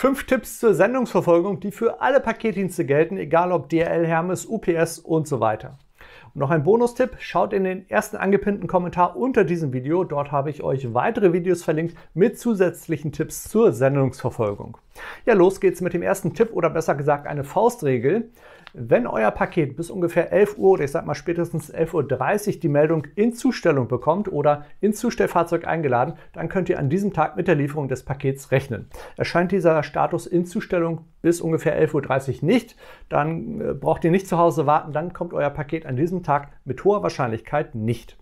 Fünf Tipps zur Sendungsverfolgung, die für alle Paketdienste gelten, egal ob DRL, Hermes, UPS und so weiter. Und noch ein Bonustipp, schaut in den ersten angepinnten Kommentar unter diesem Video. Dort habe ich euch weitere Videos verlinkt mit zusätzlichen Tipps zur Sendungsverfolgung. Ja, los geht's mit dem ersten Tipp oder besser gesagt eine Faustregel. Wenn euer Paket bis ungefähr 11 Uhr oder ich sag mal spätestens 11.30 Uhr die Meldung in Zustellung bekommt oder ins Zustellfahrzeug eingeladen, dann könnt ihr an diesem Tag mit der Lieferung des Pakets rechnen. Erscheint dieser Status in Zustellung bis ungefähr 11.30 Uhr nicht, dann äh, braucht ihr nicht zu Hause warten, dann kommt euer Paket an diesem Tag mit hoher Wahrscheinlichkeit nicht.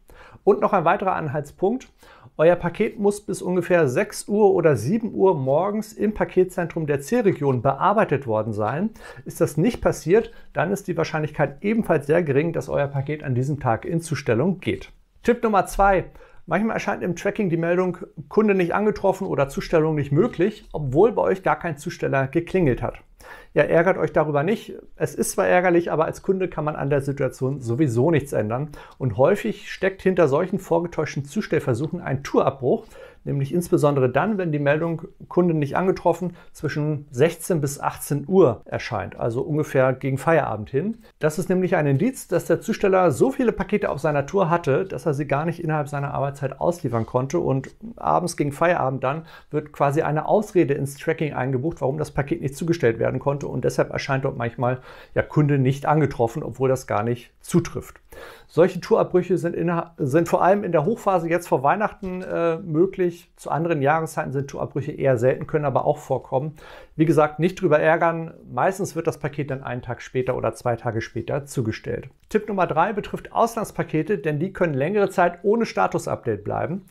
Und noch ein weiterer Anhaltspunkt. Euer Paket muss bis ungefähr 6 Uhr oder 7 Uhr morgens im Paketzentrum der Zielregion bearbeitet worden sein. Ist das nicht passiert, dann ist die Wahrscheinlichkeit ebenfalls sehr gering, dass euer Paket an diesem Tag in Zustellung geht. Tipp Nummer 2. Manchmal erscheint im Tracking die Meldung Kunde nicht angetroffen oder Zustellung nicht möglich, obwohl bei euch gar kein Zusteller geklingelt hat ja, ärgert euch darüber nicht. Es ist zwar ärgerlich, aber als Kunde kann man an der Situation sowieso nichts ändern. Und häufig steckt hinter solchen vorgetäuschten Zustellversuchen ein Tourabbruch, nämlich insbesondere dann, wenn die Meldung Kunde nicht angetroffen zwischen 16 bis 18 Uhr erscheint, also ungefähr gegen Feierabend hin. Das ist nämlich ein Indiz, dass der Zusteller so viele Pakete auf seiner Tour hatte, dass er sie gar nicht innerhalb seiner Arbeitszeit ausliefern konnte und abends gegen Feierabend dann wird quasi eine Ausrede ins Tracking eingebucht, warum das Paket nicht zugestellt werden konnte und deshalb erscheint dort manchmal ja Kunde nicht angetroffen, obwohl das gar nicht zutrifft. Solche Tourabbrüche sind, in, sind vor allem in der Hochphase jetzt vor Weihnachten äh, möglich. Zu anderen Jahreszeiten sind Tourabbrüche eher selten, können aber auch vorkommen. Wie gesagt, nicht drüber ärgern. Meistens wird das Paket dann einen Tag später oder zwei Tage später zugestellt. Tipp Nummer drei betrifft Auslandspakete, denn die können längere Zeit ohne Statusupdate bleiben.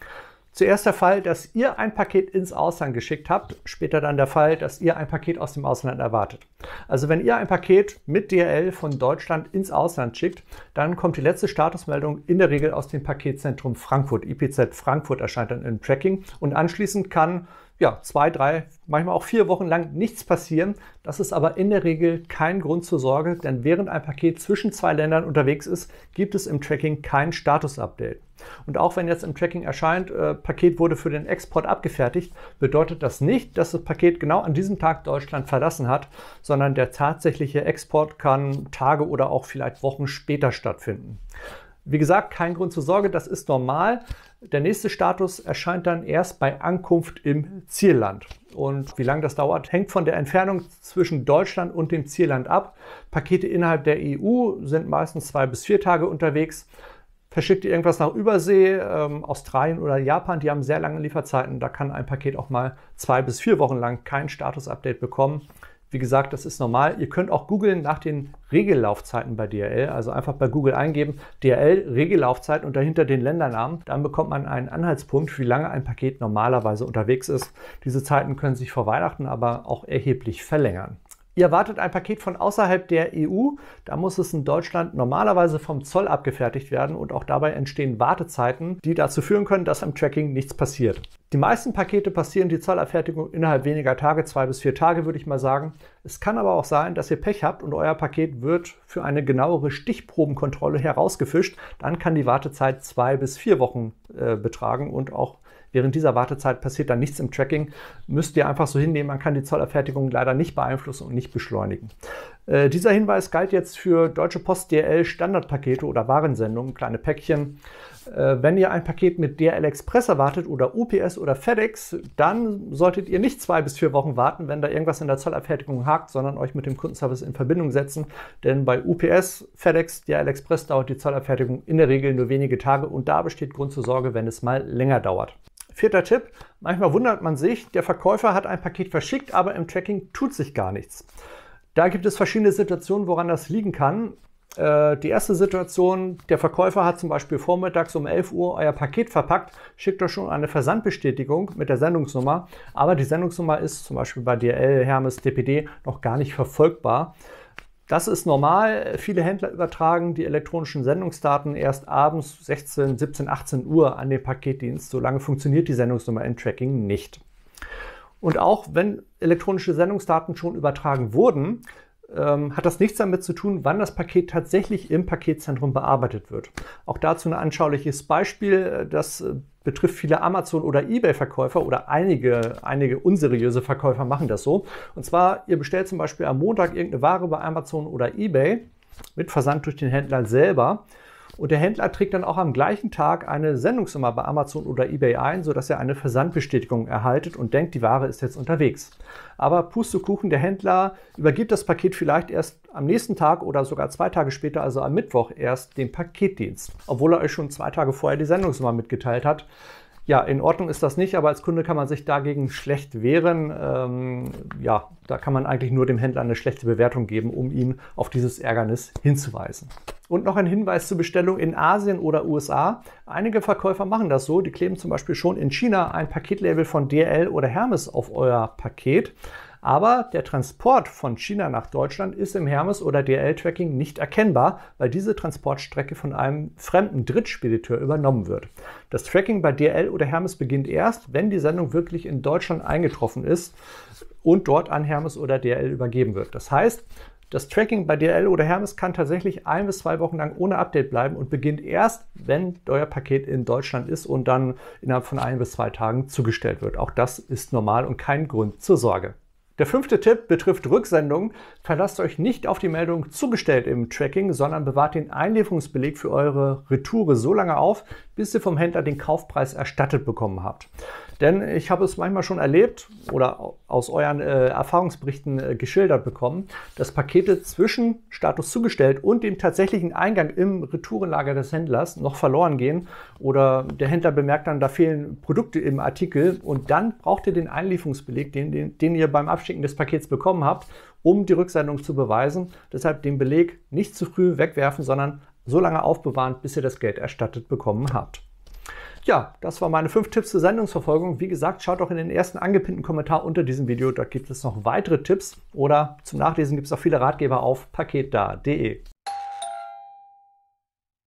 Zuerst der Fall, dass ihr ein Paket ins Ausland geschickt habt, später dann der Fall, dass ihr ein Paket aus dem Ausland erwartet. Also wenn ihr ein Paket mit DHL von Deutschland ins Ausland schickt, dann kommt die letzte Statusmeldung in der Regel aus dem Paketzentrum Frankfurt. IPZ Frankfurt erscheint dann im Tracking und anschließend kann ja, zwei, drei, manchmal auch vier Wochen lang nichts passieren. Das ist aber in der Regel kein Grund zur Sorge, denn während ein Paket zwischen zwei Ländern unterwegs ist, gibt es im Tracking kein Status-Update. Und auch wenn jetzt im Tracking erscheint, äh, Paket wurde für den Export abgefertigt, bedeutet das nicht, dass das Paket genau an diesem Tag Deutschland verlassen hat, sondern der tatsächliche Export kann Tage oder auch vielleicht Wochen später stattfinden. Wie gesagt, kein Grund zur Sorge, das ist normal. Der nächste Status erscheint dann erst bei Ankunft im Zielland. Und wie lange das dauert, hängt von der Entfernung zwischen Deutschland und dem Zielland ab. Pakete innerhalb der EU sind meistens zwei bis vier Tage unterwegs. Verschickt ihr irgendwas nach Übersee, ähm, Australien oder Japan, die haben sehr lange Lieferzeiten. Da kann ein Paket auch mal zwei bis vier Wochen lang kein Status-Update bekommen. Wie gesagt, das ist normal. Ihr könnt auch googeln nach den Regellaufzeiten bei DRL. Also einfach bei Google eingeben, DRL Regellaufzeit und dahinter den Ländernamen. Dann bekommt man einen Anhaltspunkt, wie lange ein Paket normalerweise unterwegs ist. Diese Zeiten können sich vor Weihnachten aber auch erheblich verlängern. Ihr wartet ein Paket von außerhalb der EU, da muss es in Deutschland normalerweise vom Zoll abgefertigt werden und auch dabei entstehen Wartezeiten, die dazu führen können, dass am Tracking nichts passiert. Die meisten Pakete passieren die Zollabfertigung innerhalb weniger Tage, zwei bis vier Tage würde ich mal sagen. Es kann aber auch sein, dass ihr Pech habt und euer Paket wird für eine genauere Stichprobenkontrolle herausgefischt. Dann kann die Wartezeit zwei bis vier Wochen äh, betragen und auch Während dieser Wartezeit passiert dann nichts im Tracking. Müsst ihr einfach so hinnehmen, man kann die Zollerfertigung leider nicht beeinflussen und nicht beschleunigen. Äh, dieser Hinweis galt jetzt für Deutsche Post DL Standardpakete oder Warensendungen, kleine Päckchen. Äh, wenn ihr ein Paket mit DL Express erwartet oder UPS oder FedEx, dann solltet ihr nicht zwei bis vier Wochen warten, wenn da irgendwas in der Zollabfertigung hakt, sondern euch mit dem Kundenservice in Verbindung setzen. Denn bei UPS, FedEx, DL Express dauert die Zollabfertigung in der Regel nur wenige Tage und da besteht Grund zur Sorge, wenn es mal länger dauert. Vierter Tipp, manchmal wundert man sich, der Verkäufer hat ein Paket verschickt, aber im Tracking tut sich gar nichts. Da gibt es verschiedene Situationen, woran das liegen kann. Äh, die erste Situation, der Verkäufer hat zum Beispiel vormittags um 11 Uhr euer Paket verpackt, schickt euch schon eine Versandbestätigung mit der Sendungsnummer, aber die Sendungsnummer ist zum Beispiel bei DL, Hermes, DPD noch gar nicht verfolgbar. Das ist normal. Viele Händler übertragen die elektronischen Sendungsdaten erst abends 16, 17, 18 Uhr an den Paketdienst. Solange funktioniert die Sendungsnummer im Tracking nicht. Und auch wenn elektronische Sendungsdaten schon übertragen wurden, ähm, hat das nichts damit zu tun, wann das Paket tatsächlich im Paketzentrum bearbeitet wird. Auch dazu ein anschauliches Beispiel, äh, das äh, betrifft viele Amazon- oder Ebay-Verkäufer oder einige, einige unseriöse Verkäufer machen das so. Und zwar, ihr bestellt zum Beispiel am Montag irgendeine Ware bei Amazon oder Ebay mit Versand durch den Händler selber und der Händler trägt dann auch am gleichen Tag eine Sendungsnummer bei Amazon oder eBay ein, sodass er eine Versandbestätigung erhaltet und denkt, die Ware ist jetzt unterwegs. Aber Pustekuchen, der Händler übergibt das Paket vielleicht erst am nächsten Tag oder sogar zwei Tage später, also am Mittwoch, erst dem Paketdienst, obwohl er euch schon zwei Tage vorher die Sendungsnummer mitgeteilt hat. Ja, in Ordnung ist das nicht, aber als Kunde kann man sich dagegen schlecht wehren. Ähm, ja, da kann man eigentlich nur dem Händler eine schlechte Bewertung geben, um ihn auf dieses Ärgernis hinzuweisen. Und noch ein Hinweis zur Bestellung in Asien oder USA. Einige Verkäufer machen das so. Die kleben zum Beispiel schon in China ein Paketlabel von DL oder Hermes auf euer Paket. Aber der Transport von China nach Deutschland ist im Hermes- oder DL-Tracking nicht erkennbar, weil diese Transportstrecke von einem fremden Drittspediteur übernommen wird. Das Tracking bei DL oder Hermes beginnt erst, wenn die Sendung wirklich in Deutschland eingetroffen ist und dort an Hermes oder DL übergeben wird. Das heißt, das Tracking bei DHL oder Hermes kann tatsächlich ein bis zwei Wochen lang ohne Update bleiben und beginnt erst, wenn euer Paket in Deutschland ist und dann innerhalb von ein bis zwei Tagen zugestellt wird. Auch das ist normal und kein Grund zur Sorge. Der fünfte Tipp betrifft Rücksendungen. Verlasst euch nicht auf die Meldung zugestellt im Tracking, sondern bewahrt den Einlieferungsbeleg für eure Retoure so lange auf, bis ihr vom Händler den Kaufpreis erstattet bekommen habt. Denn ich habe es manchmal schon erlebt oder aus euren äh, Erfahrungsberichten äh, geschildert bekommen, dass Pakete zwischen Status zugestellt und dem tatsächlichen Eingang im Retourenlager des Händlers noch verloren gehen oder der Händler bemerkt dann, da fehlen Produkte im Artikel und dann braucht ihr den Einlieferungsbeleg, den, den, den ihr beim Abschicken des Pakets bekommen habt, um die Rücksendung zu beweisen. Deshalb den Beleg nicht zu früh wegwerfen, sondern so lange aufbewahren, bis ihr das Geld erstattet bekommen habt. Ja, das waren meine fünf Tipps zur Sendungsverfolgung. Wie gesagt, schaut doch in den ersten angepinnten Kommentar unter diesem Video. Da gibt es noch weitere Tipps oder zum Nachlesen gibt es auch viele Ratgeber auf paketda.de.